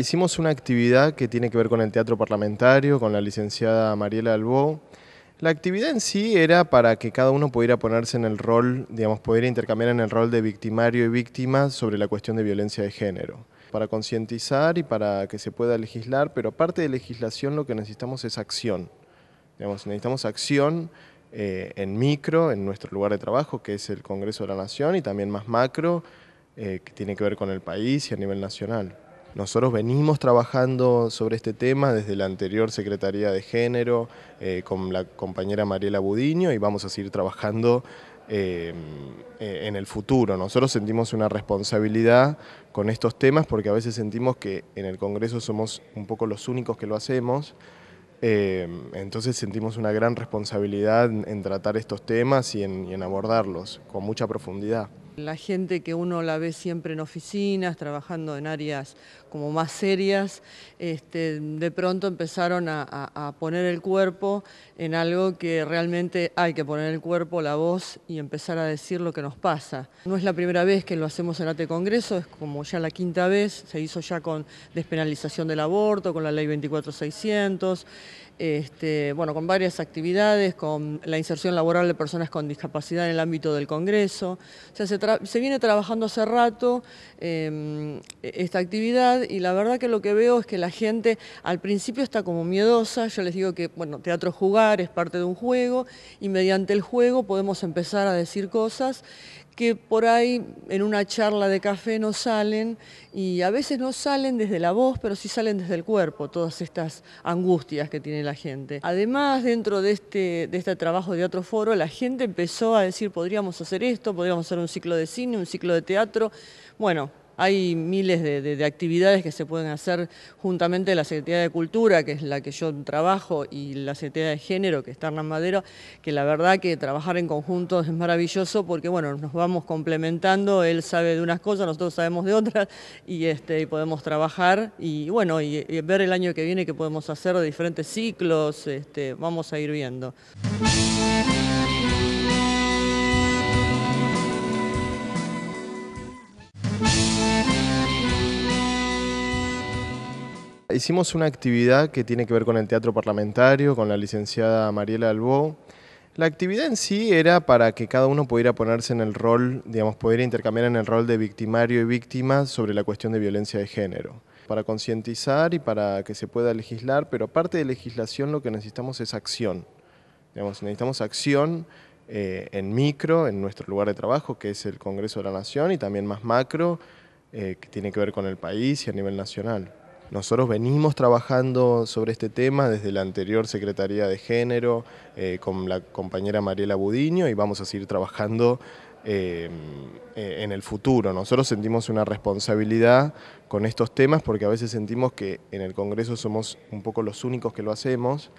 hicimos una actividad que tiene que ver con el teatro parlamentario, con la licenciada Mariela Albó. La actividad en sí era para que cada uno pudiera ponerse en el rol, digamos, poder intercambiar en el rol de victimario y víctima sobre la cuestión de violencia de género, para concientizar y para que se pueda legislar, pero aparte de legislación lo que necesitamos es acción. necesitamos acción eh, en micro, en nuestro lugar de trabajo, que es el Congreso de la Nación, y también más macro, eh, que tiene que ver con el país y a nivel nacional. Nosotros venimos trabajando sobre este tema desde la anterior Secretaría de Género eh, con la compañera Mariela Budiño y vamos a seguir trabajando em, eh, en el futuro. Nosotros sentimos una responsabilidad con estos temas porque a veces sentimos que en el Congreso somos un poco los únicos que lo hacemos. Em, entonces sentimos una gran responsabilidad en tratar estos temas y en abordarlos con mucha profundidad. La gente que uno la ve siempre en oficinas, trabajando en áreas como más serias, este, de pronto empezaron a, poner el cuerpo en algo que realmente hay que poner el cuerpo, la voz y empezar a decir lo que nos pasa. No es la primera vez que lo hacemos en ATE Congreso, es como ya la quinta vez, se hizo ya con despenalización del aborto, con la ley 24600, este, bueno, con varias actividades, con la inserción laboral de personas con discapacidad en el ámbito del Congreso. sea, se viene trabajando hace rato em, esta actividad y la verdad que lo que veo es que la gente al principio está como miedosa, yo les digo que, bueno, teatro jugar, es parte de un juego y mediante el juego podemos empezar a decir cosas que por ahí en una charla de café no salen y a veces no salen desde la voz, pero sí salen desde el cuerpo, todas estas angustias que tiene la gente. Además, dentro de este, de este trabajo de otro foro, la gente empezó a decir, podríamos hacer esto, podríamos hacer un ciclo de cine, un ciclo de teatro. Bueno, hay miles de, actividades que se pueden hacer juntamente la Secretaría de Cultura, que es la que yo trabajo, y la Secretaría de Género, que es en Madero, que la verdad que trabajar en conjunto es maravilloso porque bueno, nos vamos complementando, él sabe de unas cosas, nosotros sabemos de otras, y este, podemos trabajar y bueno, y, ver el año que viene qué podemos hacer de diferentes ciclos, este, vamos a ir viendo. Hicimos una actividad que tiene que ver con el teatro parlamentario, con la licenciada Mariela Albó. La actividad en sí era para que cada uno pudiera ponerse en el rol, digamos, pudiera intercambiar en el rol de victimario y víctima sobre la cuestión de violencia de género, para concientizar y para que se pueda legislar, pero aparte de legislación lo que necesitamos es acción. Digamos, necesitamos acción eh, en micro, en nuestro lugar de trabajo, que es el Congreso de la Nación, y también más macro, eh, que tiene que ver con el país y a nivel nacional. Nosotros venimos trabajando sobre este tema desde la anterior Secretaría de Género eh, con la compañera Mariela Budiño y vamos a seguir trabajando em, eh, en el futuro. Nosotros sentimos una responsabilidad con estos temas porque a veces sentimos que en el Congreso somos un poco los únicos que lo hacemos.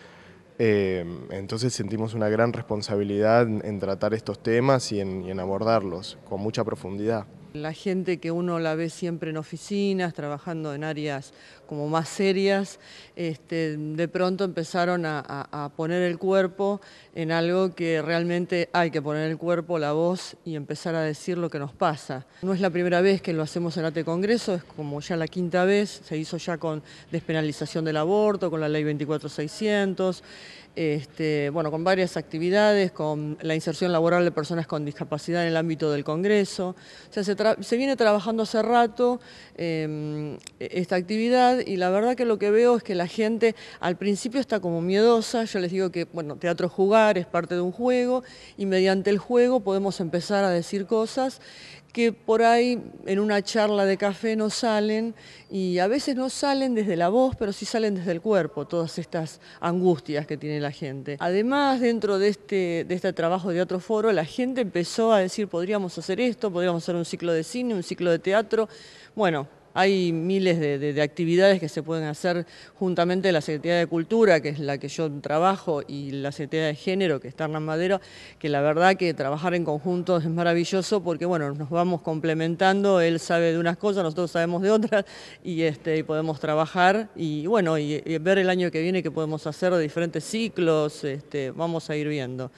Em, entonces sentimos una gran responsabilidad en tratar estos temas y en abordarlos con mucha profundidad. La gente que uno la ve siempre en oficinas, trabajando en áreas como más serias, este, de pronto empezaron a, poner el cuerpo en algo que realmente hay que poner el cuerpo, la voz y empezar a decir lo que nos pasa. No es la primera vez que lo hacemos en ATE este Congreso, es como ya la quinta vez, se hizo ya con despenalización del aborto, con la ley 24600, este, bueno, con varias actividades, con la inserción laboral de personas con discapacidad en el ámbito del Congreso. O sea, se, viene trabajando hace rato em, e, esta actividad y la verdad que lo que veo es que la gente al principio está como miedosa, yo les digo que, bueno, teatro jugar, es parte de un juego y mediante el juego podemos empezar a decir cosas que por ahí en una charla de café no salen y a veces no salen desde la voz, pero sí salen desde el cuerpo, todas estas angustias que tiene la gente. Además, dentro de este, de este trabajo de otro foro, la gente empezó a decir, podríamos hacer esto, podríamos hacer un ciclo de cine, un ciclo de teatro. Bueno, hay miles de, actividades que se pueden hacer juntamente la Secretaría de Cultura, que es la que yo trabajo, y la Secretaría de Género, que es Hernán Madero, que la verdad que trabajar en conjunto es maravilloso porque bueno, nos vamos complementando, él sabe de unas cosas, nosotros sabemos de otras, y este, podemos trabajar y bueno, ver el año que viene qué podemos hacer de diferentes ciclos, este, vamos a ir viendo.